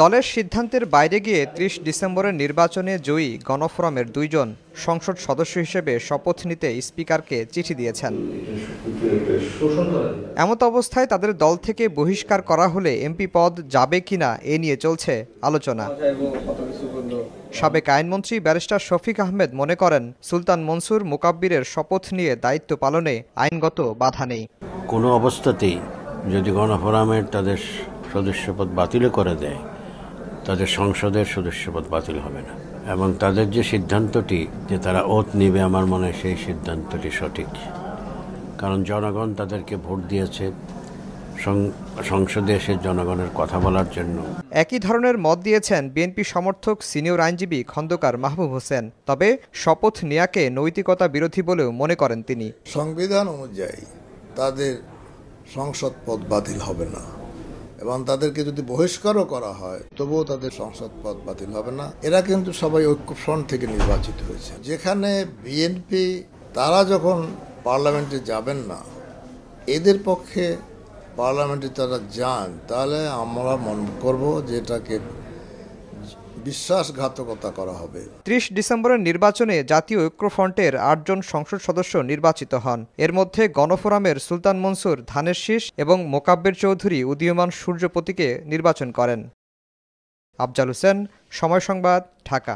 দলের সিদ্ধান্তের বাইরে গিয়ে ত্রিশ ডিসেম্বরের নির্বাচনে জয়ী গণফোরামের দুইজন সংসদ সদস্য হিসেবে শপথ নিতে স্পিকারকে চিঠি দিয়েছেন এমত অবস্থায় তাদের দল থেকে বহিষ্কার করা হলে এমপি পদ যাবে কিনা এ নিয়ে চলছে আলোচনা সাবেক আইনমন্ত্রী ব্যারিস্টার শফিক আহমেদ মনে করেন সুলতান মনসুর মোকাব্বিরের শপথ নিয়ে দায়িত্ব পালনে আইনগত বাধা নেই কোনো অবস্থাতেই যদি গণফোরামের তাদের সদস্যপদ বাতিল করে দেয় তাদের সংসদের সদস্যপদ বাতিল হবে না এবং তাদের যে সিদ্ধান্তটি যে তারা ওত নেবে আমার মনে হয় সেই সিদ্ধান্তটি সঠিক কারণ জনগণ তাদেরকে ভোট দিয়েছে সংসদে এসে জনগণের কথা বলার জন্য একই ধরনের মত দিয়েছেন বিএনপি সমর্থক সিনিয়র আইনজীবী খন্দকার মাহবুব হোসেন তবে শপথ নেয়াকে নৈতিকতা বিরোধী বলেও মনে করেন তিনি সংবিধান অনুযায়ী তাদের সংসদ পদ বাতিল হবে না এবং তাদেরকে যদি বহিষ্কারও করা হয় তবুও তাদের সংসদ পদ বাতিল হবে না এরা কিন্তু সবাই ঐক্যফ্রন্ট থেকে নির্বাচিত হয়েছে যেখানে বিএনপি তারা যখন পার্লামেন্টে যাবেন না এদের পক্ষে পার্লামেন্টে তারা যান তাহলে আমরা মনে করবো যে এটাকে বিশ্বাসঘাতকতা করা হবে ত্রিশ ডিসেম্বরের নির্বাচনে জাতীয় ঐক্যফ্রন্টের আটজন সংসদ সদস্য নির্বাচিত হন এর মধ্যে গণফোরামের সুলতান মনসুর ধানের শীষ এবং মোকাব্বের চৌধুরী উদীয়মান সূর্যপতিকে নির্বাচন করেন আফজাল হোসেন সময় সংবাদ ঢাকা